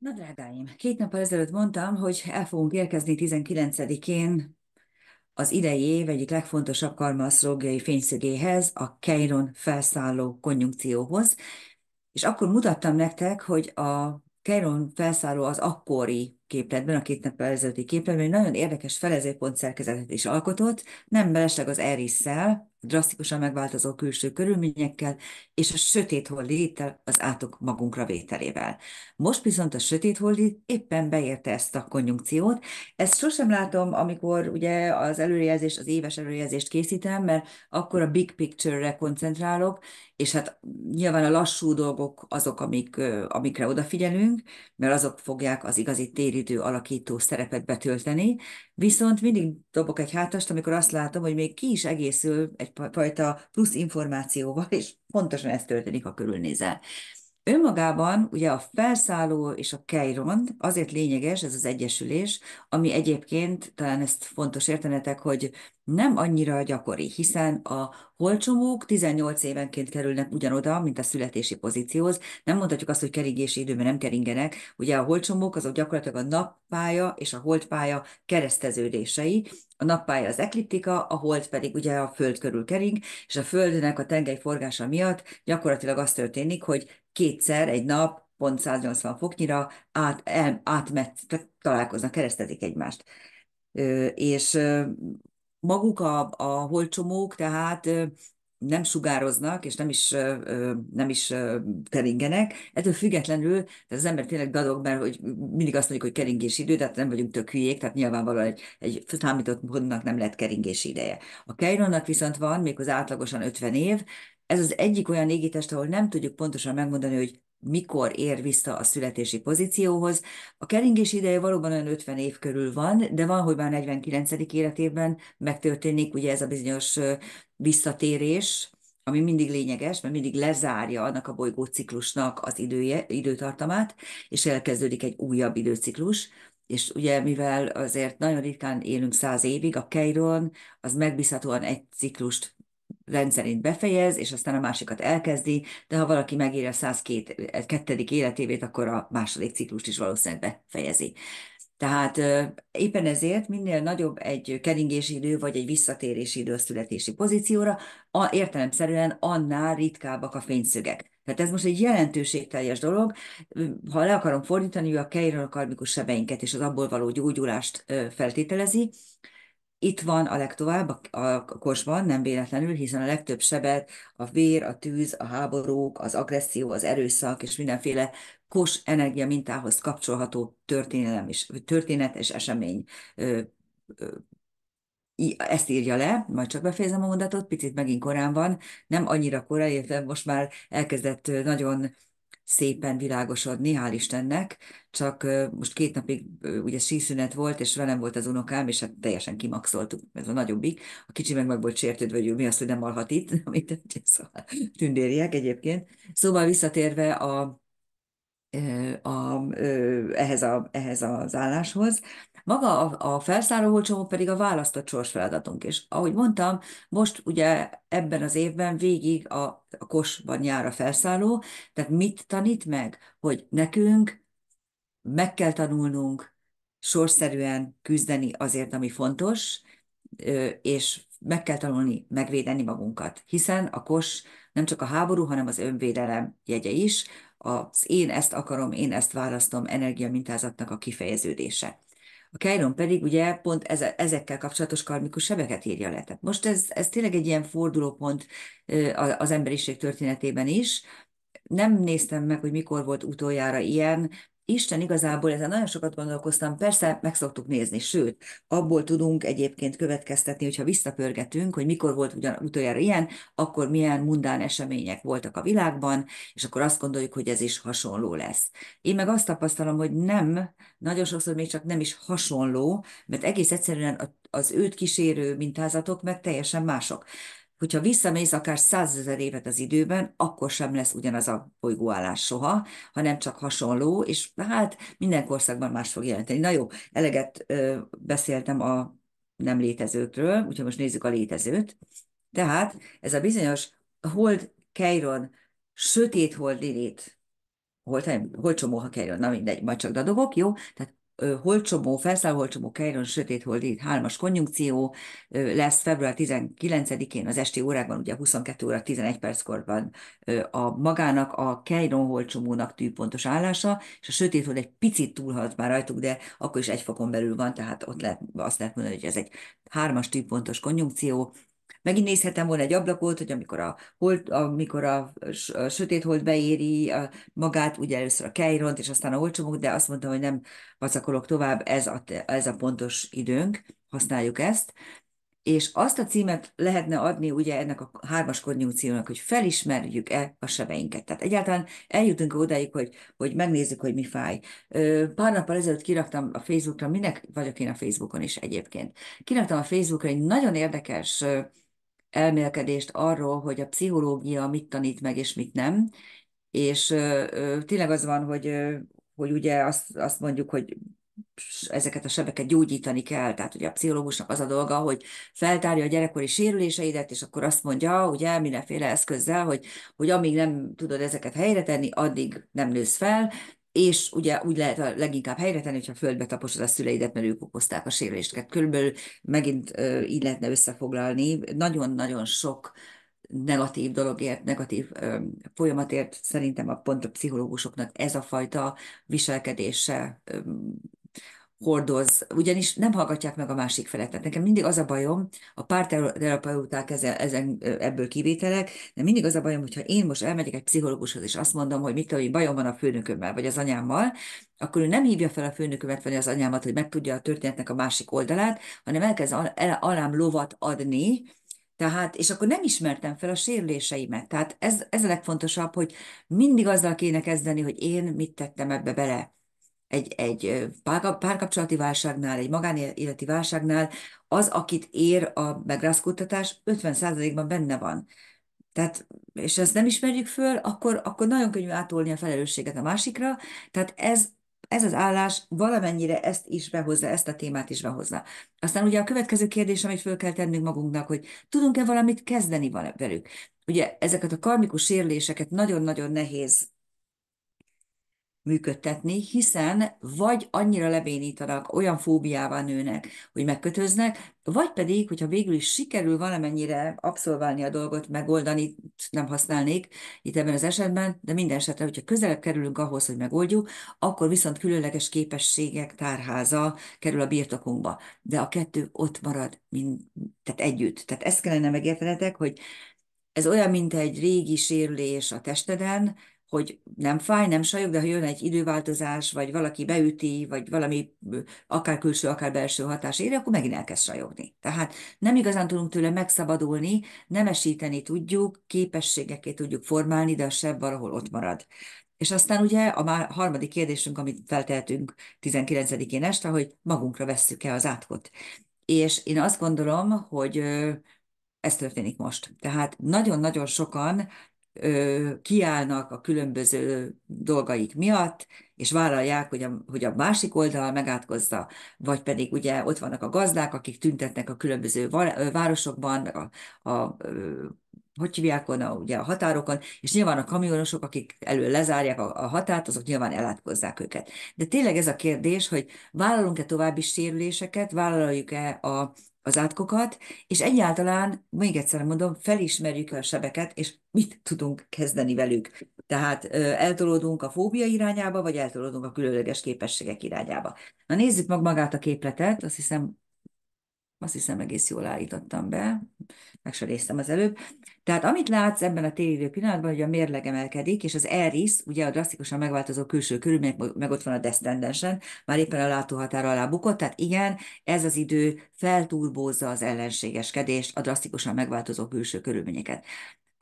Na, drágáim, két nappal ezelőtt mondtam, hogy el fogunk érkezni 19-én az idei év egyik legfontosabb karmaszrógiai fényszögéhez, a Keiron felszálló konjunkcióhoz, és akkor mutattam nektek, hogy a Keiron felszálló az akkori képletben, a két nappal ezelőtti képletben egy nagyon érdekes felezőpont szerkezetet is alkotott, nem belesleg az Erisszel, drasztikusan megváltozó külső körülményekkel, és a sötét holléttel az átok magunkra vételével. Most viszont a sötét hollét éppen beérte ezt a konjunkciót. Ezt sosem látom, amikor ugye az előrejelzést, az éves előrejelzést készítem, mert akkor a big picture-re koncentrálok, és hát nyilván a lassú dolgok azok, amik, amikre odafigyelünk, mert azok fogják az igazi téridő alakító szerepet betölteni, viszont mindig dobok egy hátast, amikor azt látom, hogy még ki is egészül egyfajta plusz információval, és pontosan ez történik, ha körülnézel. Önmagában ugye a felszálló és a keiron, azért lényeges ez az egyesülés, ami egyébként, talán ezt fontos értenetek, hogy nem annyira gyakori, hiszen a holcsomók 18 évenként kerülnek ugyanoda, mint a születési pozícióhoz. Nem mondhatjuk azt, hogy keringési időben nem keringenek. Ugye a holcsomók azok gyakorlatilag a nappája és a holdpálya kereszteződései. A nappája az ekliptika, a hold pedig ugye a föld körül kering, és a földnek a tengely forgása miatt gyakorlatilag az történik, hogy kétszer egy nap, pont 180 foknyira át, el, átmet, találkoznak, keresztezik egymást. Ö, és ö, maguk a, a holcsomók tehát ö, nem sugároznak, és nem is, nem is keringenek. Ettől függetlenül az ember tényleg dadog, mert hogy mindig azt mondjuk, hogy keringés idő, tehát nem vagyunk tök hülyék, tehát nyilvánvalóan egy, egy számított módnak nem lehet keringés ideje. A Keironnak viszont van még az átlagosan 50 év, ez az egyik olyan égitest, ahol nem tudjuk pontosan megmondani, hogy mikor ér vissza a születési pozícióhoz. A keringés ideje valóban olyan 50 év körül van, de van, hogy már 49. életében megtörténik ugye ez a bizonyos visszatérés, ami mindig lényeges, mert mindig lezárja annak a bolygóciklusnak az idője, időtartamát, és elkezdődik egy újabb időciklus. És ugye, mivel azért nagyon ritkán élünk száz évig, a Keiron az megbízhatóan egy ciklust rendszerint befejez, és aztán a másikat elkezdi, de ha valaki megírja a 102. Eh, életévét, akkor a második ciklust is valószínűleg befejezi. Tehát éppen ezért minél nagyobb egy keringési idő, vagy egy visszatérési idő a születési pozícióra, a, értelemszerűen annál ritkábbak a fényszögek. Tehát ez most egy jelentőségteljes dolog. Ha le akarom fordítani, ő a keirokarmikus sebeinket és az abból való gyógyulást feltételezi, itt van a legtovább a korsban, nem véletlenül, hiszen a legtöbb sebet a vér, a tűz, a háborúk, az agresszió, az erőszak és mindenféle kos energia mintához kapcsolható történelem és, történet és esemény ö, ö, ezt írja le, majd csak befejezem a mondatot, picit megint korán van, nem annyira korán, illetve most már elkezdett nagyon szépen világosodni, hál' Istennek, csak most két napig ugye síszünet volt, és velem volt az unokám, és hát teljesen kimaxoltuk, ez a nagyobbik. A kicsi meg meg volt sértődve, hogy mi azt, hogy nem alhat itt, amit szóval tündériek egyébként. Szóval visszatérve a, a, ehhez, a, ehhez az álláshoz, maga a, a felszálló olcsomó pedig a választott sors feladatunk. És ahogy mondtam, most ugye ebben az évben végig a, a kosban jár a felszálló, tehát mit tanít meg, hogy nekünk meg kell tanulnunk sorszerűen küzdeni azért, ami fontos, és meg kell tanulni megvédeni magunkat, hiszen a kos nem csak a háború, hanem az önvédelem jegye is, az én ezt akarom, én ezt választom energiamintázatnak a kifejeződése. A Chiron pedig ugye pont ezekkel kapcsolatos karmikus sebeket írja le. Tehát most ez, ez tényleg egy ilyen fordulópont az emberiség történetében is. Nem néztem meg, hogy mikor volt utoljára ilyen, Isten igazából ezen nagyon sokat gondolkoztam, persze meg szoktuk nézni, sőt, abból tudunk egyébként következtetni, hogyha visszapörgetünk, hogy mikor volt ugyan utoljára ilyen, akkor milyen mundán események voltak a világban, és akkor azt gondoljuk, hogy ez is hasonló lesz. Én meg azt tapasztalom, hogy nem, nagyon sokszor még csak nem is hasonló, mert egész egyszerűen az őt kísérő mintázatok meg teljesen mások hogyha visszamész akár százezer évet az időben, akkor sem lesz ugyanaz a bolygóállás soha, hanem csak hasonló, és hát minden korszakban más fog jelenteni. Na jó, eleget ö, beszéltem a nem létezőkről, úgyhogy most nézzük a létezőt. Tehát ez a bizonyos hold Keiron, sötét hold Lilith, hol, hol csomó, ha kerül, na mindegy, majd csak dadogok, jó? Tehát holcsomó, holcsomó, Keiron sötét holdít hármas konjunkció lesz február 19-én az esti órákban, ugye 22 óra 11 perckor van a magának a Keiron holcsomónak tűpontos állása, és a sötét hold egy picit túlhalt már rajtuk, de akkor is egy fokon belül van, tehát ott lehet, azt lehet mondani, hogy ez egy hármas tűpontos konjunkció, megint nézhetem volna egy ablakot, hogy amikor a, hold, amikor a, sötét hold beéri a, magát, ugye először a Keiront, és aztán a holcsomók, de azt mondtam, hogy nem vacakolok tovább, ez a, ez a pontos időnk, használjuk ezt. És azt a címet lehetne adni ugye ennek a hármas konjunkciónak, hogy felismerjük-e a sebeinket. Tehát egyáltalán eljutunk odáig, hogy, hogy megnézzük, hogy mi fáj. Pár nappal ezelőtt kiraktam a Facebookra, minek vagyok én a Facebookon is egyébként. Kiraktam a Facebookra egy nagyon érdekes elmélkedést arról, hogy a pszichológia mit tanít meg, és mit nem. És ö, ö, tényleg az van, hogy, ö, hogy ugye azt, azt mondjuk, hogy ezeket a sebeket gyógyítani kell. Tehát ugye a pszichológusnak az a dolga, hogy feltárja a gyerekkori sérüléseidet, és akkor azt mondja, ugye mindenféle eszközzel, hogy, hogy amíg nem tudod ezeket helyre tenni, addig nem nősz fel, és ugye úgy lehet a leginkább helyre tenni, hogyha földbe taposod a szüleidet, mert ők okozták a sérüléseket. Körülbelül megint ö, így lehetne összefoglalni. Nagyon-nagyon sok negatív dologért, negatív ö, folyamatért szerintem a pont a pszichológusoknak ez a fajta viselkedése ö, hordoz, ugyanis nem hallgatják meg a másik felet. Tehát nekem mindig az a bajom, a párterapeuták ezen, ezen, ebből kivételek, de mindig az a bajom, hogyha én most elmegyek egy pszichológushoz, és azt mondom, hogy mit tudom, hogy bajom van a főnökömmel, vagy az anyámmal, akkor ő nem hívja fel a főnökömet, vagy az anyámat, hogy megtudja a történetnek a másik oldalát, hanem elkezd al- alám lovat adni, tehát, és akkor nem ismertem fel a sérüléseimet. Tehát ez, ez a legfontosabb, hogy mindig azzal kéne kezdeni, hogy én mit tettem ebbe bele egy, egy pár, párkapcsolati válságnál, egy magánéleti válságnál az, akit ér a megrázkódtatás, 50%-ban benne van. Tehát, és ezt nem ismerjük föl, akkor, akkor nagyon könnyű átolni a felelősséget a másikra. Tehát ez, ez az állás valamennyire ezt is behozza, ezt a témát is behozza. Aztán ugye a következő kérdés, amit föl kell tennünk magunknak, hogy tudunk-e valamit kezdeni velük. Ugye ezeket a karmikus sérüléseket nagyon-nagyon nehéz működtetni, hiszen vagy annyira lebénítanak, olyan fóbiává nőnek, hogy megkötöznek, vagy pedig, hogyha végül is sikerül valamennyire abszolválni a dolgot, megoldani, nem használnék itt ebben az esetben, de minden esetre, hogyha közelebb kerülünk ahhoz, hogy megoldjuk, akkor viszont különleges képességek tárháza kerül a birtokunkba. De a kettő ott marad, mint, tehát együtt. Tehát ezt kellene megértenetek, hogy ez olyan, mint egy régi sérülés a testeden, hogy nem fáj, nem sajog, de ha jön egy időváltozás, vagy valaki beüti, vagy valami akár külső, akár belső hatás éri, akkor megint elkezd sajogni. Tehát nem igazán tudunk tőle megszabadulni, nemesíteni tudjuk, képességeké tudjuk formálni, de a sebb valahol ott marad. És aztán ugye a már harmadik kérdésünk, amit feltehetünk 19-én este, hogy magunkra vesszük-e az átkot. És én azt gondolom, hogy ez történik most. Tehát nagyon-nagyon sokan kiállnak a különböző dolgaik miatt, és vállalják, hogy a, hogy a másik oldal megátkozza, vagy pedig ugye ott vannak a gazdák, akik tüntetnek a különböző városokban, a, a hogy hívják onnan, ugye a határokon, és nyilván a kamionosok, akik elő lezárják a, a határt, azok nyilván elátkozzák őket. De tényleg ez a kérdés, hogy vállalunk-e további sérüléseket, vállaljuk-e a, az átkokat, és egyáltalán, még egyszer mondom, felismerjük a sebeket, és mit tudunk kezdeni velük. Tehát eltolódunk a fóbia irányába, vagy eltolódunk a különleges képességek irányába. Na nézzük meg magát a képletet, azt hiszem azt hiszem egész jól állítottam be, meg se néztem az előbb. Tehát amit látsz ebben a téridő pillanatban, hogy a mérleg emelkedik, és az ERIS, ugye a drasztikusan megváltozó külső körülmények, meg ott van a descendensen, már éppen a látóhatár alá bukott, tehát igen, ez az idő felturbózza az ellenségeskedést, a drasztikusan megváltozó külső körülményeket.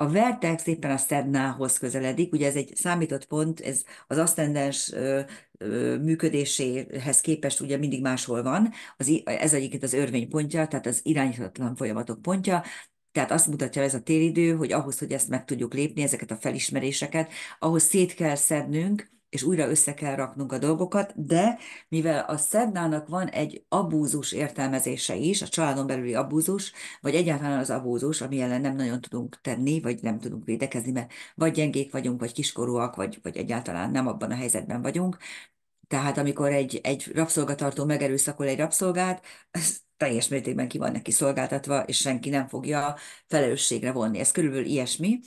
A vertex éppen a szednához közeledik, ugye ez egy számított pont, ez az asztendens működéséhez képest ugye mindig máshol van, az, ez egyébként az örvény pontja, tehát az irányítatlan folyamatok pontja, tehát azt mutatja ez a téridő, hogy ahhoz, hogy ezt meg tudjuk lépni, ezeket a felismeréseket, ahhoz szét kell szednünk és újra össze kell raknunk a dolgokat, de mivel a szednának van egy abúzus értelmezése is, a családon belüli abúzus, vagy egyáltalán az abúzus, ami ellen nem nagyon tudunk tenni, vagy nem tudunk védekezni, mert vagy gyengék vagyunk, vagy kiskorúak, vagy, vagy egyáltalán nem abban a helyzetben vagyunk, tehát amikor egy, egy rabszolgatartó megerőszakol egy rabszolgát, ez teljes mértékben ki van neki szolgáltatva, és senki nem fogja felelősségre vonni. Ez körülbelül ilyesmi.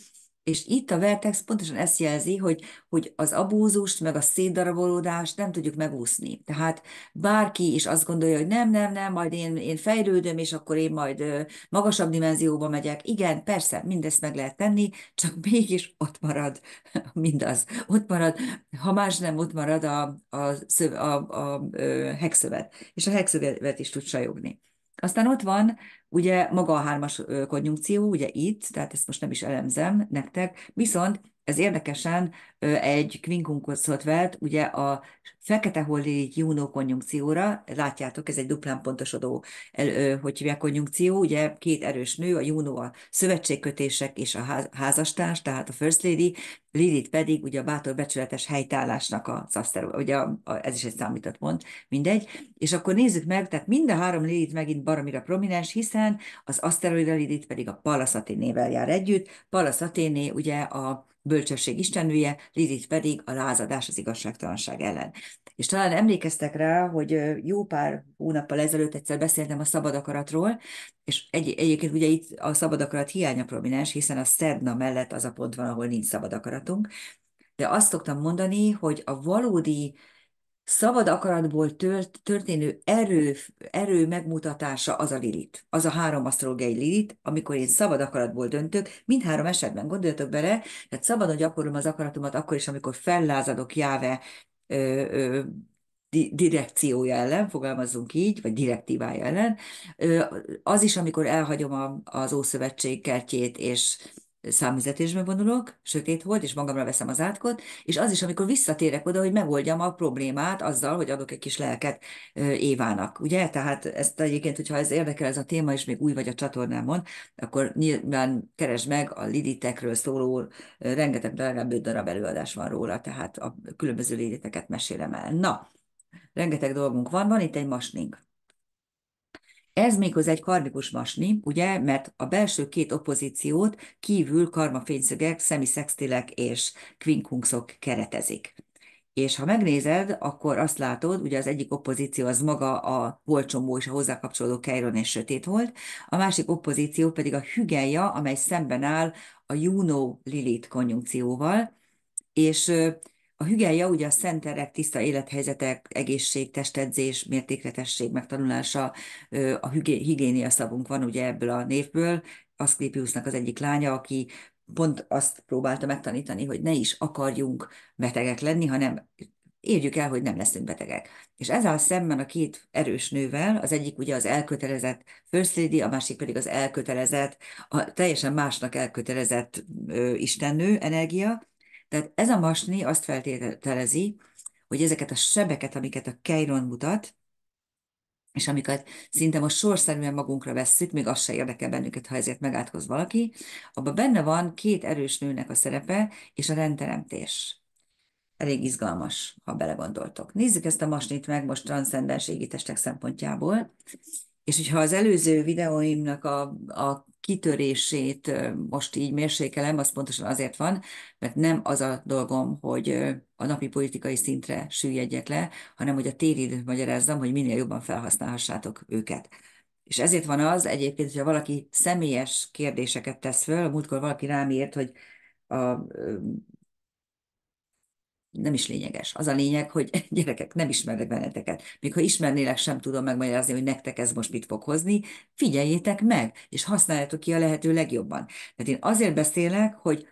És itt a vertex pontosan ezt jelzi, hogy, hogy az abúzust, meg a szétdarabolódást nem tudjuk megúszni. Tehát bárki is azt gondolja, hogy nem, nem, nem, majd én, én fejlődöm, és akkor én majd magasabb dimenzióba megyek. Igen, persze, mindezt meg lehet tenni, csak mégis ott marad mindaz. Ott marad, ha más nem, ott marad a, a, a, a, a hegszövet. És a hegszövet is tud sajogni. Aztán ott van ugye maga a hármas konjunkció, ugye itt, tehát ezt most nem is elemzem nektek, viszont ez érdekesen egy kvinkunkoszot vett, ugye a fekete holdi júnó konjunkcióra, látjátok, ez egy duplán pontosodó, hogy hívják konjunkció, ugye két erős nő, a Júnó a szövetségkötések és a házastárs, tehát a First Lady, Lilith pedig ugye a bátor becsületes helytállásnak a asztero, ugye a, a, ez is egy számított pont, mindegy. És akkor nézzük meg, tehát mind a három Lilith megint baromira prominens, hiszen az aszteroida Lilith pedig a Palaszaténével jár együtt. Palaszaténé ugye a bölcsesség istenője, Lilith pedig a lázadás az igazságtalanság ellen. És talán emlékeztek rá, hogy jó pár hónappal ezelőtt egyszer beszéltem a szabad akaratról, és egy, egyébként ugye itt a szabad akarat hiánya prominens, hiszen a szedna mellett az a pont van, ahol nincs szabad akaratunk, de azt szoktam mondani, hogy a valódi szabad akaratból tört, történő erő, erő megmutatása az a lilit, az a három asztrológiai lilit, amikor én szabad akaratból döntök, mindhárom esetben gondoljatok bele, tehát szabadon gyakorlom az akaratomat akkor is, amikor fellázadok jáve ö, ö, direkciója ellen, fogalmazzunk így, vagy direktívája ellen, az is, amikor elhagyom a, az Ószövetség kertjét, és számüzetésben vonulok, sötét volt, és magamra veszem az átkot, és az is, amikor visszatérek oda, hogy megoldjam a problémát azzal, hogy adok egy kis lelket Évának, ugye? Tehát ezt egyébként, hogyha ez érdekel ez a téma, és még új vagy a csatornámon, akkor nyilván keresd meg a liditekről szóló, rengeteg, legalább öt darab előadás van róla, tehát a különböző liditeket mesélem el. Na, rengeteg dolgunk van, van itt egy masning. Ez méghoz egy karmikus masni, ugye, mert a belső két opozíciót kívül karmafényszögek, szemiszextilek és kvinkunkszok keretezik. És ha megnézed, akkor azt látod, ugye az egyik opozíció az maga a holcsomó és a hozzá kapcsolódó Keiron és sötét volt, a másik opozíció pedig a hügelja, amely szemben áll a Juno Lilith konjunkcióval, és a hügelja ugye a szenterek, tiszta élethelyzetek, egészség, testedzés, mértékletesség megtanulása, a hügé- higiénia szavunk van ugye ebből a névből, Asclepiusnak az egyik lánya, aki pont azt próbálta megtanítani, hogy ne is akarjunk betegek lenni, hanem érjük el, hogy nem leszünk betegek. És ezzel szemben a két erős nővel, az egyik ugye az elkötelezett First Lady, a másik pedig az elkötelezett, a teljesen másnak elkötelezett ö, istennő energia, tehát ez a masni azt feltételezi, hogy ezeket a sebeket, amiket a Keiron mutat, és amiket szinte most sorszerűen magunkra vesszük, még az se érdekel bennünket, ha ezért megátkoz valaki, abban benne van két erős nőnek a szerepe és a rendteremtés. Elég izgalmas, ha belegondoltok. Nézzük ezt a masnit meg most transzcendens égitestek szempontjából. És hogyha az előző videóimnak a, a kitörését most így mérsékelem, az pontosan azért van, mert nem az a dolgom, hogy a napi politikai szintre süllyedjek le, hanem hogy a téridőt magyarázzam, hogy minél jobban felhasználhassátok őket. És ezért van az egyébként, hogyha valaki személyes kérdéseket tesz föl, a múltkor valaki rám írt, hogy a nem is lényeges. Az a lényeg, hogy gyerekek, nem ismernek benneteket. Még ha ismernélek, sem tudom megmagyarázni, hogy nektek ez most mit fog hozni. Figyeljétek meg, és használjátok ki a lehető legjobban. Tehát én azért beszélek, hogy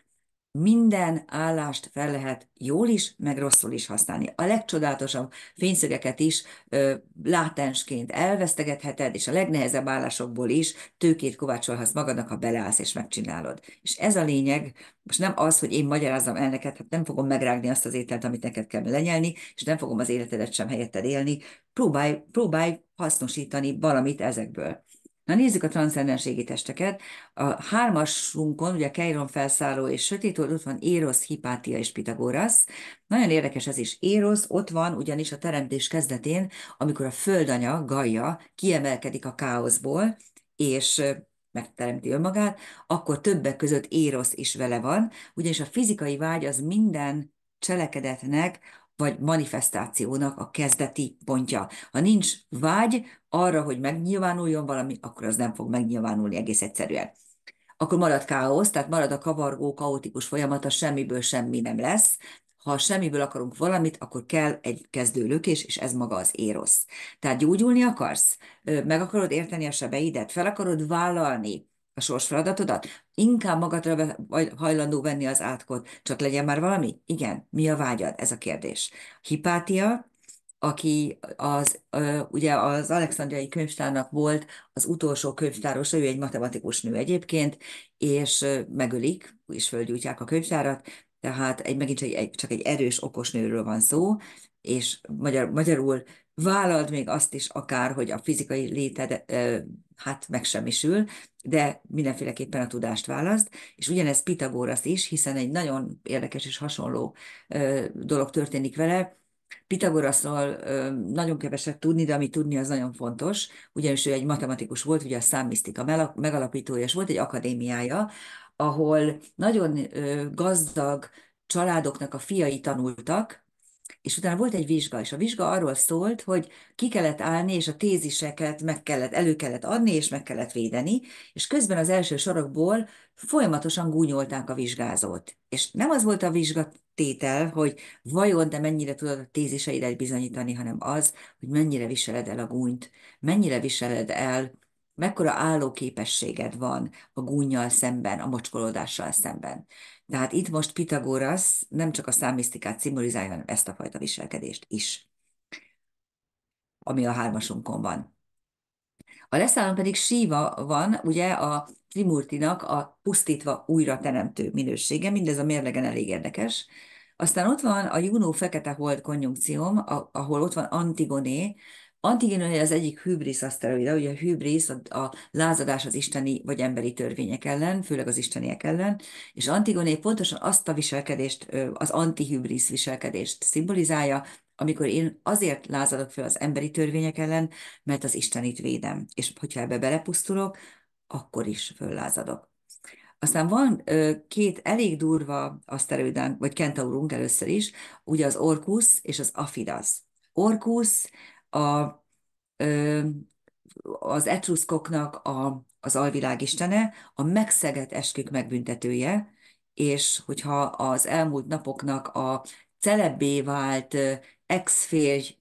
minden állást fel lehet jól is, meg rosszul is használni. A legcsodálatosabb fényszögeket is ö, látensként elvesztegetheted, és a legnehezebb állásokból is tőkét kovácsolhatsz magadnak, ha beleállsz és megcsinálod. És ez a lényeg, most nem az, hogy én magyarázom el neked, hát nem fogom megrágni azt az ételt, amit neked kell lenyelni, és nem fogom az életedet sem helyetted élni. Próbálj, próbálj hasznosítani valamit ezekből. Na nézzük a transzcendens égitesteket. A hármasunkon, ugye Keiron felszálló és sötét ott van Érosz, Hipátia és Pitagorasz. Nagyon érdekes ez is. Érosz ott van ugyanis a teremtés kezdetén, amikor a földanya, Gaia kiemelkedik a káoszból, és megteremti önmagát, akkor többek között Érosz is vele van, ugyanis a fizikai vágy az minden cselekedetnek vagy manifestációnak a kezdeti pontja. Ha nincs vágy arra, hogy megnyilvánuljon valami, akkor az nem fog megnyilvánulni egész egyszerűen. Akkor marad káosz, tehát marad a kavargó, kaotikus folyamat, a semmiből semmi nem lesz. Ha semmiből akarunk valamit, akkor kell egy lökés, és ez maga az érosz. Tehát gyógyulni akarsz, meg akarod érteni a sebeidet, fel akarod vállalni a sorsfeladatodat? Inkább magadra vagy hajlandó venni az átkot, csak legyen már valami? Igen, mi a vágyad? Ez a kérdés. Hipátia, aki az, ugye az alexandriai könyvtárnak volt az utolsó könyvtárosa, ő egy matematikus nő egyébként, és megölik, és földgyújtják a könyvtárat, tehát egy, megint csak egy, csak egy erős, okos nőről van szó, és magyar, magyarul vállald még azt is akár, hogy a fizikai léted hát megsemmisül, de mindenféleképpen a tudást választ, és ugyanez Pitagórasz is, hiszen egy nagyon érdekes és hasonló dolog történik vele, Pitagoraszról nagyon keveset tudni, de ami tudni, az nagyon fontos, ugyanis ő egy matematikus volt, ugye a számmisztika megalapítója, és volt egy akadémiája, ahol nagyon gazdag családoknak a fiai tanultak, és utána volt egy vizsga, és a vizsga arról szólt, hogy ki kellett állni, és a téziseket meg kellett, elő kellett adni, és meg kellett védeni, és közben az első sorokból folyamatosan gúnyolták a vizsgázót. És nem az volt a vizsga tétel, hogy vajon te mennyire tudod a téziseidet bizonyítani, hanem az, hogy mennyire viseled el a gúnyt, mennyire viseled el mekkora állóképességed van a gúnyjal szemben, a mocskolódással szemben. Tehát itt most Pitagorasz nem csak a számisztikát szimbolizálja, hanem ezt a fajta viselkedést is, ami a hármasunkon van. A leszállon pedig Síva van, ugye a Trimurtinak a pusztítva újra teremtő minősége, mindez a mérlegen elég érdekes. Aztán ott van a Juno fekete hold konjunkcióm, ahol ott van Antigoné, Antigénőnél az egyik hübrisz aszteroida, ugye a hübrisz a, a lázadás az isteni vagy emberi törvények ellen, főleg az isteniek ellen, és Antigoné pontosan azt a viselkedést, az antihübrisz viselkedést szimbolizálja, amikor én azért lázadok föl az emberi törvények ellen, mert az Istenit védem, és hogyha ebbe belepusztulok, akkor is föllázadok. Aztán van ö, két elég durva aszteroidánk, vagy kentaurunk először is, ugye az Orkusz és az Afidasz. Orkusz a, az etruszkoknak a, az alvilág istene, a megszegett eskük megbüntetője, és hogyha az elmúlt napoknak a celebbé vált ex-férj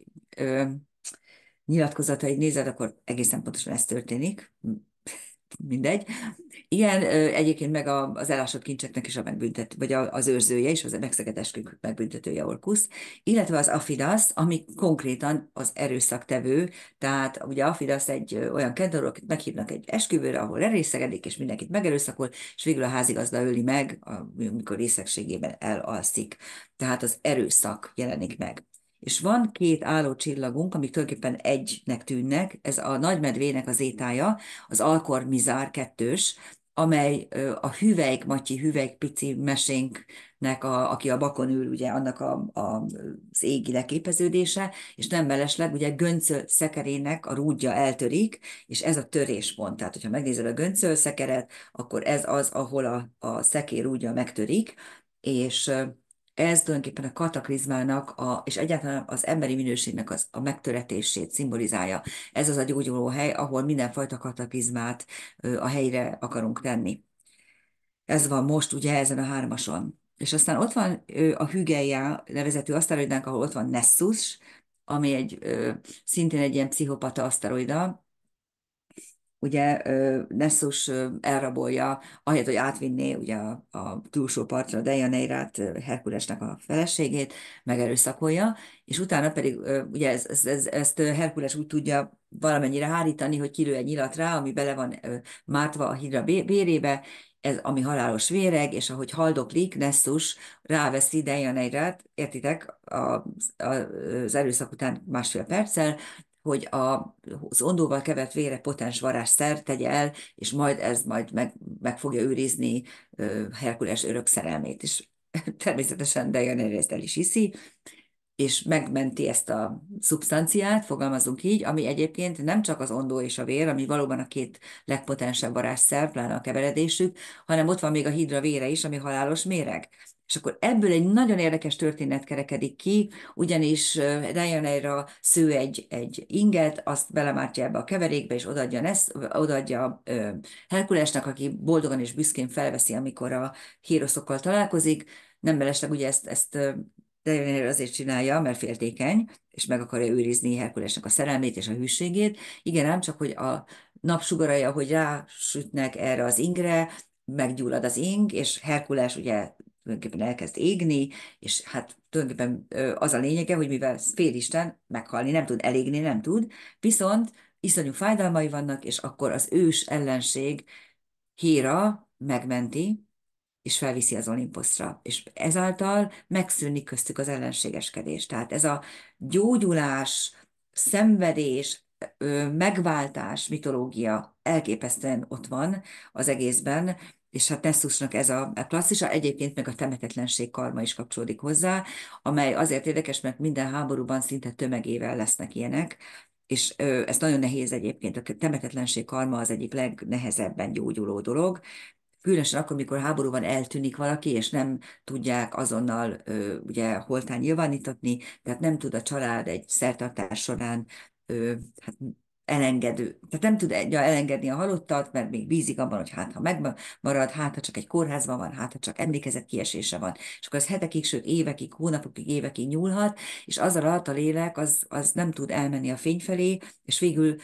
nyilatkozatait nézed, akkor egészen pontosan ez történik, mindegy. Igen, egyébként meg az elásott kincseknek is a megbüntető, vagy az őrzője is, az megszegetes megbüntetője Orkusz, illetve az Afidasz, ami konkrétan az erőszaktevő, tehát ugye Afidasz egy olyan kentor, akit meghívnak egy esküvőre, ahol erőszegedik, és mindenkit megerőszakol, és végül a házigazda öli meg, amikor részegségében elalszik. Tehát az erőszak jelenik meg és van két csillagunk amik tulajdonképpen egynek tűnnek, ez a nagymedvének az étája, az Alkor Mizár kettős, amely a Hüvelyk, Matyi Hüvelyk pici mesénknek, a, aki a bakon ül, ugye annak a, a, az égi leképeződése, és nem mellesleg, ugye göncöl szekerének a rúdja eltörik, és ez a töréspont. Tehát, hogyha megnézed a göncöl szekeret, akkor ez az, ahol a, a szekér rúdja megtörik, és ez tulajdonképpen a kataklizmának a, és egyáltalán az emberi minőségnek az, a megtöretését szimbolizálja. Ez az a hely, ahol mindenfajta kataklizmát a helyre akarunk tenni. Ez van most ugye ezen a hármason. És aztán ott van a Hügelje nevezetű aszteroidnánk, ahol ott van Nessus, ami egy szintén egy ilyen pszichopata aszteroida, ugye Nessus elrabolja, ahelyett, hogy átvinné ugye a, a túlsó partra Deianeirát, Herkulesnek a feleségét, megerőszakolja, és utána pedig ugye ez, ez, ez, ezt Herkules úgy tudja valamennyire hárítani, hogy kilő egy nyilat rá, ami bele van mártva a hidra bérébe, ez, ami halálos véreg, és ahogy haldoklik, Nessus ráveszi Deianeirát, értitek, a, a, az erőszak után másfél perccel, hogy a, az ondóval kevert vére potens varázsszer tegye el, és majd ez majd meg, meg fogja őrizni Herkules örök szerelmét. És természetesen Diana részt el is hiszi, és megmenti ezt a szubstanciát, fogalmazunk így, ami egyébként nem csak az ondó és a vér, ami valóban a két legpotensebb varázsszer, pláne a keveredésük, hanem ott van még a hidra vére is, ami halálos méreg. És akkor ebből egy nagyon érdekes történet kerekedik ki, ugyanis ryanair a sző egy, egy inget, azt belemártja ebbe a keverékbe, és odaadja, Nesz, odaadja Herkulesnek, aki boldogan és büszkén felveszi, amikor a híroszokkal találkozik. Nem belesleg ugye ezt, ezt Ryanair azért csinálja, mert féltékeny, és meg akarja őrizni Herkulesnek a szerelmét és a hűségét. Igen, ám csak, hogy a napsugaraja, hogy rásütnek erre az ingre, meggyullad az ing, és Herkules ugye tulajdonképpen elkezd égni, és hát tulajdonképpen az a lényege, hogy mivel félisten meghalni nem tud, elégni nem tud, viszont iszonyú fájdalmai vannak, és akkor az ős ellenség Héra megmenti, és felviszi az Olimposzra. És ezáltal megszűnik köztük az ellenségeskedés. Tehát ez a gyógyulás, szenvedés, megváltás mitológia elképesztően ott van az egészben, és hát tesszusnak ez a klasszisa, egyébként meg a temetetlenség karma is kapcsolódik hozzá, amely azért érdekes, mert minden háborúban szinte tömegével lesznek ilyenek, és ez nagyon nehéz egyébként, a temetetlenség karma az egyik legnehezebben gyógyuló dolog, különösen akkor, mikor háborúban eltűnik valaki, és nem tudják azonnal ö, ugye holtán nyilvánítatni, tehát nem tud a család egy szertartás során ö, hát elengedő. Tehát nem tud egy, elengedni a halottat, mert még bízik abban, hogy hát ha megmarad, hát ha csak egy kórházban van, hát ha csak emlékezett kiesése van. És akkor az hetekig, sőt évekig, hónapokig, évekig nyúlhat, és az alatt a lélek az, az nem tud elmenni a fény felé, és végül,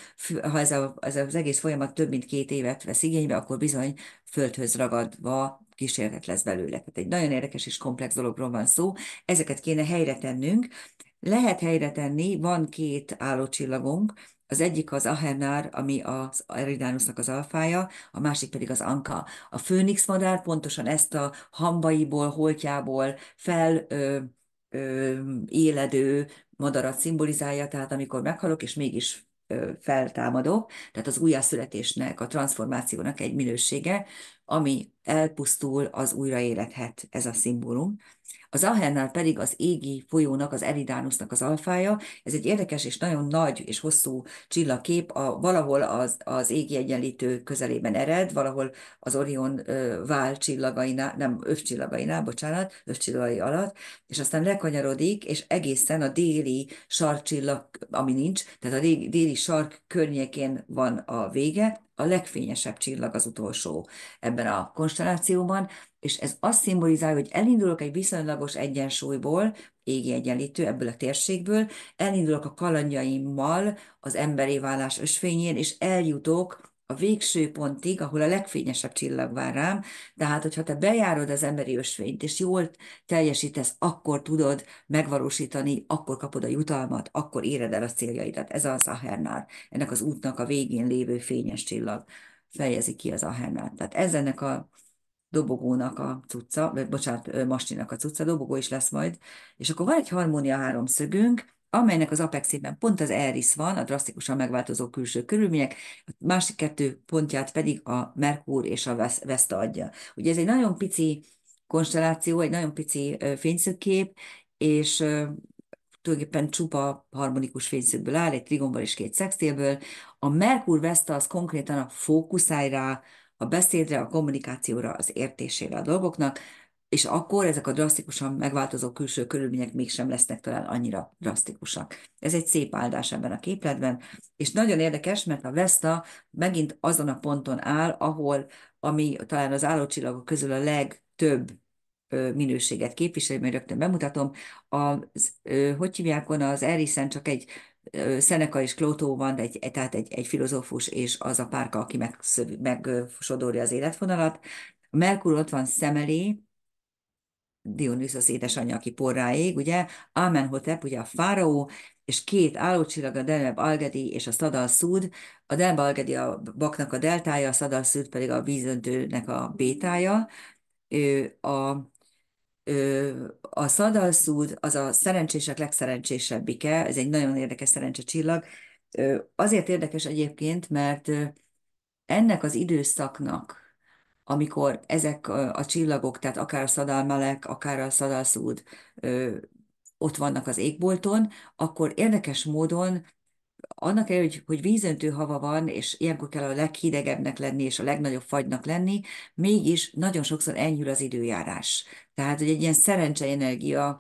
ha ez, a, ez az egész folyamat több mint két évet vesz igénybe, akkor bizony földhöz ragadva kísérlet lesz belőle. Tehát egy nagyon érdekes és komplex dologról van szó. Ezeket kéne helyre tennünk. Lehet helyre tenni, van két állócsillagunk, az egyik az Ahernár, ami az Eridánusnak az alfája, a másik pedig az Anka. A főnix madár pontosan ezt a hambaiból, holtjából fel ö, ö, éledő madarat szimbolizálja, tehát amikor meghalok, és mégis feltámadok, tehát az újjászületésnek, a transformációnak egy minősége, ami elpusztul, az újraélethet ez a szimbólum az Ahennál pedig az égi folyónak, az Eridánusnak az alfája. Ez egy érdekes és nagyon nagy és hosszú csillagkép, a, valahol az, az égi egyenlítő közelében ered, valahol az Orion ö, vál csillagainál, nem övcsillagainál, bocsánat, övcsillagai alatt, és aztán lekanyarodik, és egészen a déli sarkcsillag, ami nincs, tehát a déli sark környékén van a vége, a legfényesebb csillag az utolsó ebben a konstellációban, és ez azt szimbolizálja, hogy elindulok egy viszonylagos egyensúlyból, égi egyenlítő ebből a térségből, elindulok a kalandjaimmal az emberi válás ösvényén, és eljutok a végső pontig, ahol a legfényesebb csillag vár rám, tehát hogyha te bejárod az emberi ösvényt, és jól teljesítesz, akkor tudod megvalósítani, akkor kapod a jutalmat, akkor éred el a céljaidat. Ez az Ahernár, ennek az útnak a végén lévő fényes csillag fejezi ki az Ahernár. Tehát ez ennek a dobogónak a cucca, vagy bocsánat, masinak a cucca, dobogó is lesz majd, és akkor van egy harmónia háromszögünk, amelynek az apexében pont az ERIS van, a drasztikusan megváltozó külső körülmények, a másik kettő pontját pedig a Merkur és a Veszta adja. Ugye ez egy nagyon pici konstelláció, egy nagyon pici fényszögkép, és tulajdonképpen csupa harmonikus fényszögből áll, egy trigonból és két szextélből. A Merkur Veszta az konkrétan a fókuszálj rá, a beszédre, a kommunikációra, az értésére a dolgoknak, és akkor ezek a drasztikusan megváltozó külső körülmények mégsem lesznek talán annyira drasztikusak. Ez egy szép áldás ebben a képletben, és nagyon érdekes, mert a Vesta megint azon a ponton áll, ahol, ami talán az állócsillagok közül a legtöbb minőséget képviseli, mert rögtön bemutatom. Az, hogy hívják volna, az Eriszen csak egy Szeneka és Klótó van, egy, tehát egy, egy filozófus, és az a párka, aki megsodorja meg az életvonalat. Merkur ott van szemelé, az édesanyja, aki porrá ég, ugye, Amenhotep, ugye a fáraó, és két állócsillag, a Deneb Algedi és a Szadal Szúd. A Deneb Algedi a baknak a deltája, a Szadal Szúd pedig a vízöntőnek a bétája. Ő, a, ő, a Szadal Szúd az a szerencsések legszerencsésebbike, ez egy nagyon érdekes szerencse Azért érdekes egyébként, mert ennek az időszaknak amikor ezek a csillagok, tehát akár a szadalmelek, akár a szadalszúd ott vannak az égbolton, akkor érdekes módon annak el, hogy, hogy vízöntő hava van, és ilyenkor kell a leghidegebbnek lenni, és a legnagyobb fagynak lenni, mégis nagyon sokszor enyhül az időjárás. Tehát, hogy egy ilyen szerencse energia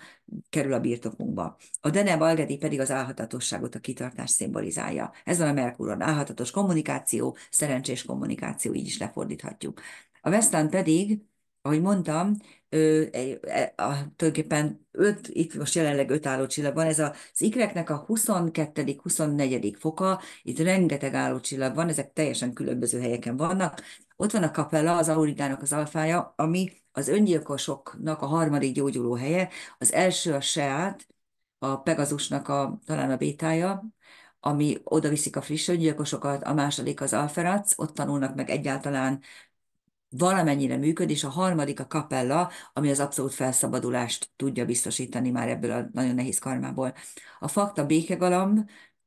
kerül a birtokunkba. A Deneb Algedi pedig az álhatatosságot, a kitartás szimbolizálja. Ez van a Merkuron. Álhatatos kommunikáció, szerencsés kommunikáció, így is lefordíthatjuk. A Westland pedig, ahogy mondtam, e, e, a, tulajdonképpen öt, itt most jelenleg öt állócsillag van, ez az ikreknek a 22.-24. foka, itt rengeteg állócsillag van, ezek teljesen különböző helyeken vannak. Ott van a kapella, az auridának az alfája, ami az öngyilkosoknak a harmadik gyógyuló helye, az első a Seát, a Pegazusnak a, talán a bétája, ami oda viszik a friss öngyilkosokat, a második az Alferac, ott tanulnak meg egyáltalán valamennyire és a harmadik a kapella, ami az abszolút felszabadulást tudja biztosítani már ebből a nagyon nehéz karmából. A fakta békegalamb,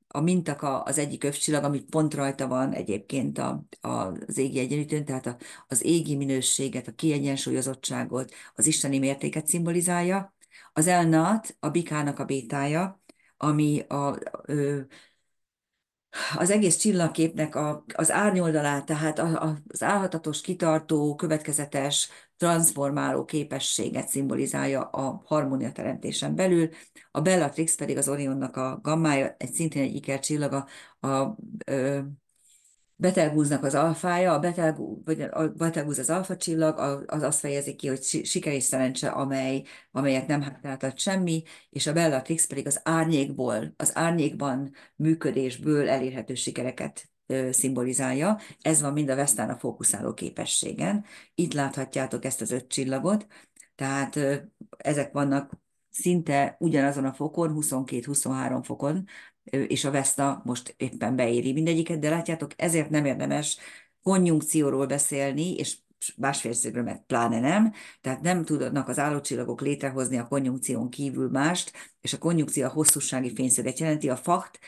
a mintaka az egyik övcsillag, amit pont rajta van egyébként a, a, az égi egyenlítőn, tehát a, az égi minőséget, a kiegyensúlyozottságot, az isteni mértéket szimbolizálja. Az elnát, a bikának a bétája, ami a, ö, az egész csillagképnek a, az árnyoldalát, tehát a, a, az álhatatos, kitartó, következetes, transformáló képességet szimbolizálja a harmónia teremtésen belül, a Bellatrix pedig az Orionnak a gammája, egy szintén egy csillaga. a, a Betelgúznak az alfája, a, betelgú, vagy a Betelgúz az alfa csillag, az azt fejezi ki, hogy siker és szerencse, amely, amelyet nem hátáltat semmi, és a Bellatrix pedig az árnyékból, az árnyékban működésből elérhető sikereket szimbolizálja. Ez van mind a Vesztán a fókuszáló képességen. Itt láthatjátok ezt az öt csillagot, tehát ezek vannak szinte ugyanazon a fokon, 22-23 fokon, és a Veszna most éppen beéri mindegyiket, de látjátok, ezért nem érdemes konjunkcióról beszélni, és másfélszögről mert pláne nem, tehát nem tudnak az állócsillagok létrehozni a konjunkción kívül mást, és a konjunkció a hosszúsági fényszöget jelenti, a fakt,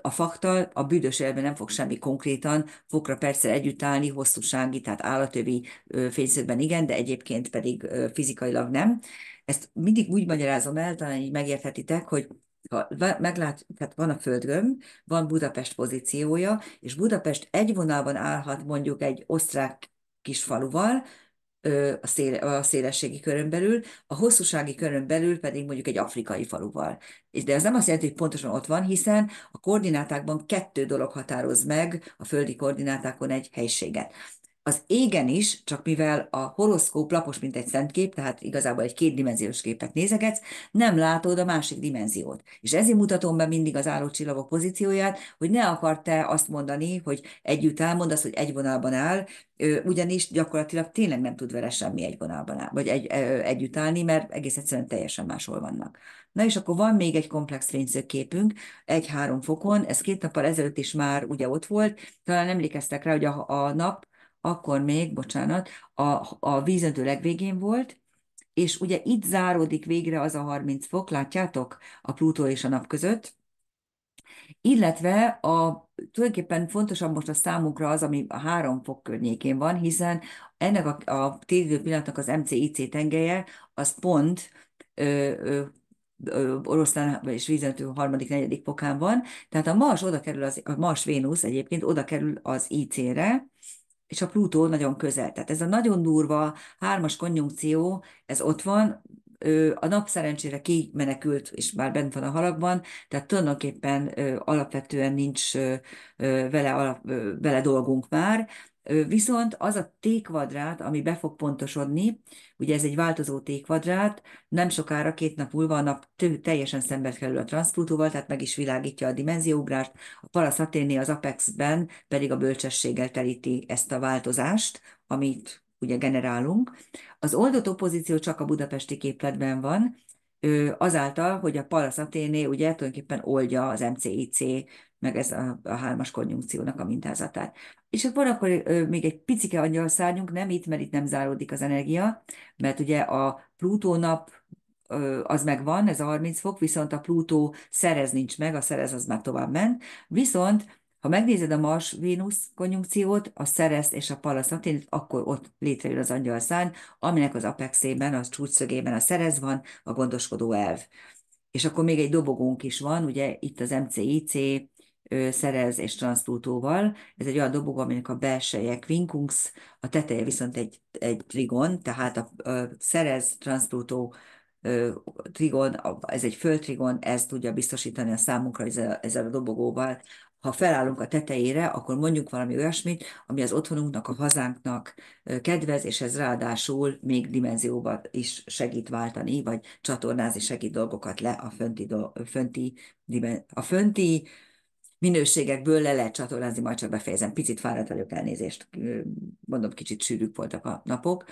a faktal a büdös elben nem fog semmi konkrétan fokra persze együtt állni, hosszúsági, tehát állatövi fényszögben igen, de egyébként pedig fizikailag nem. Ezt mindig úgy magyarázom el, talán így megérthetitek, hogy ha meglát, tehát van a földgömb, van Budapest pozíciója, és Budapest egy vonalban állhat mondjuk egy osztrák kis faluval, a, széle, a szélességi körön belül, a hosszúsági körön belül pedig mondjuk egy afrikai faluval. De ez nem azt jelenti, hogy pontosan ott van, hiszen a koordinátákban kettő dolog határoz meg a földi koordinátákon egy helységet. Az égen is, csak mivel a horoszkóp lapos, mint egy szentkép, tehát igazából egy kétdimenziós képet nézegetsz, nem látod a másik dimenziót. És ezért mutatom be mindig az állócsillagok pozícióját, hogy ne akar te azt mondani, hogy együtt áll, hogy egy vonalban áll, ugyanis gyakorlatilag tényleg nem tud vele semmi egy vonalban áll, vagy egy, együtt állni, mert egész egyszerűen teljesen máshol vannak. Na és akkor van még egy komplex fényszögképünk, egy-három fokon, ez két nappal ezelőtt is már ugye ott volt, talán emlékeztek rá, hogy a, a nap akkor még, bocsánat, a, a vízöntő legvégén volt, és ugye itt záródik végre az a 30 fok, látjátok, a Plutó és a nap között, illetve a, tulajdonképpen fontosabb most a számunkra az, ami a három fok környékén van, hiszen ennek a, a tévő pillanatnak az MCIC tengelye, az pont ö, ö, oroszlán és vízentő harmadik, negyedik fokán van, tehát a Mars oda kerül, az, a Mars Vénusz egyébként oda kerül az IC-re, és a Plutó nagyon közel. Tehát ez a nagyon durva hármas konjunkció, ez ott van, a nap szerencsére kimenekült, és már bent van a halakban, tehát tulajdonképpen alapvetően nincs vele, vele dolgunk már, Viszont az a T-kvadrát, ami be fog pontosodni, ugye ez egy változó T-kvadrát, nem sokára, két nap múlva a nap teljesen szembe kerül a transzplutóval, tehát meg is világítja a dimenzióugrást, a Pallas az Apexben pedig a bölcsességgel telíti ezt a változást, amit ugye generálunk. Az oldott opozíció csak a budapesti képletben van, azáltal, hogy a Pallas Athéné ugye tulajdonképpen oldja az MCIC, meg ez a, a hármas konjunkciónak a mintázatát. És hát van akkor még egy picike angyalszárnyunk, nem itt, mert itt nem záródik az energia, mert ugye a Plutó nap az meg van, ez a 30 fok, viszont a Plutó szerez nincs meg, a szerez az már tovább ment. Viszont, ha megnézed a Mars-Vénusz konjunkciót, a szerez és a palaszatin, akkor ott létrejön az angyalszárny, aminek az apexében, az csúcsszögében a szerez van, a gondoskodó elv. És akkor még egy dobogónk is van, ugye itt az MCIC, szerez és transzplutóval. Ez egy olyan dobogó, aminek a belseje kvinkungs, a teteje viszont egy, egy trigon, tehát a, a szerez transzplutó trigon, ez egy föltrigon, ez tudja biztosítani a számunkra ezzel, ezzel a dobogóval. Ha felállunk a tetejére, akkor mondjuk valami olyasmit, ami az otthonunknak, a hazánknak kedvez, és ez ráadásul még dimenzióban is segít váltani, vagy csatornázni segít dolgokat le a fönti, do, fönti, a fönti minőségekből le lehet csatornázni, majd csak befejezem, picit fáradt vagyok elnézést, mondom, kicsit sűrűk voltak a napok.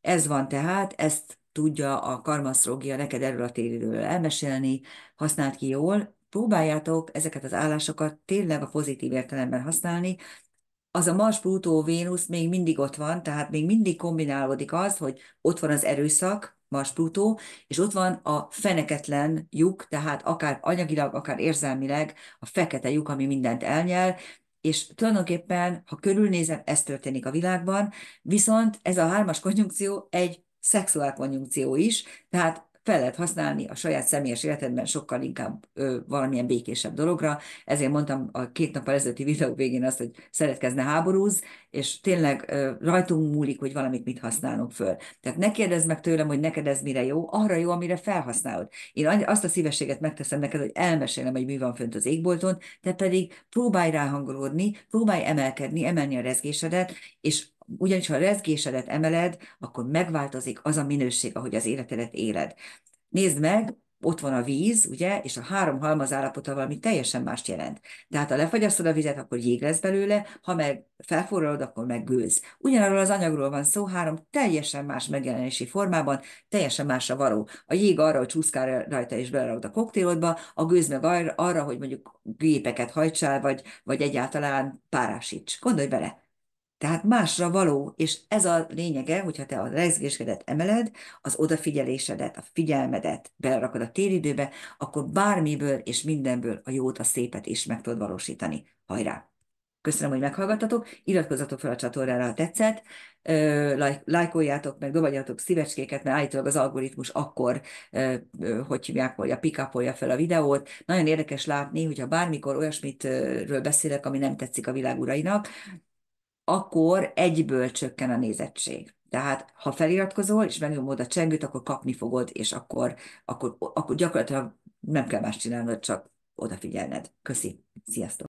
Ez van tehát, ezt tudja a karmasztrógia neked erről a téridőről elmesélni, használt ki jól, próbáljátok ezeket az állásokat tényleg a pozitív értelemben használni, az a Mars, Plutó, Vénusz még mindig ott van, tehát még mindig kombinálódik az, hogy ott van az erőszak, Mars Plutó, és ott van a feneketlen lyuk, tehát akár anyagilag, akár érzelmileg a fekete lyuk, ami mindent elnyel, és tulajdonképpen, ha körülnézem, ez történik a világban, viszont ez a hármas konjunkció egy szexuál konjunkció is, tehát fel lehet használni a saját személyes életedben sokkal inkább ö, valamilyen békésebb dologra. Ezért mondtam a két nap ezelőtti videó végén azt, hogy szeretkezne háborúz, és tényleg ö, rajtunk múlik, hogy valamit mit használunk föl. Tehát ne kérdezz meg tőlem, hogy neked ez mire jó, arra jó, amire felhasználod. Én azt a szívességet megteszem neked, hogy elmesélem, hogy mi van fönt az égbolton, te pedig próbálj ráhangolódni, próbálj emelkedni, emelni a rezgésedet, és ugyanis ha a rezgésedet emeled, akkor megváltozik az a minőség, ahogy az életedet éled. Nézd meg, ott van a víz, ugye, és a három halmaz állapota valami teljesen mást jelent. Tehát ha lefagyasztod a vizet, akkor jég lesz belőle, ha meg felforralod, akkor meg gőz. Ugyanarról az anyagról van szó, három teljesen más megjelenési formában, teljesen másra való. A jég arra, hogy csúszkál rajta és belerakod a koktélodba, a gőz meg arra, arra hogy mondjuk gépeket hajtsál, vagy, vagy egyáltalán párásíts. Gondolj bele, tehát másra való, és ez a lényege, hogyha te a rezgésedet emeled, az odafigyelésedet, a figyelmedet belerakod a téridőbe, akkor bármiből és mindenből a jót, a szépet is meg tudod valósítani. Hajrá! Köszönöm, hogy meghallgattatok, iratkozzatok fel a csatornára, ha tetszett, lájkoljátok meg, dobáljatok szívecskéket, mert állítólag az algoritmus akkor, hogy hívják, hogy a pikapolja fel a videót. Nagyon érdekes látni, hogyha bármikor olyasmitről beszélek, ami nem tetszik a világ urainak, akkor egyből csökken a nézettség. Tehát, ha feliratkozol, és megnyomod a csengőt, akkor kapni fogod, és akkor, akkor, akkor gyakorlatilag nem kell más csinálnod, csak odafigyelned. Köszi, sziasztok!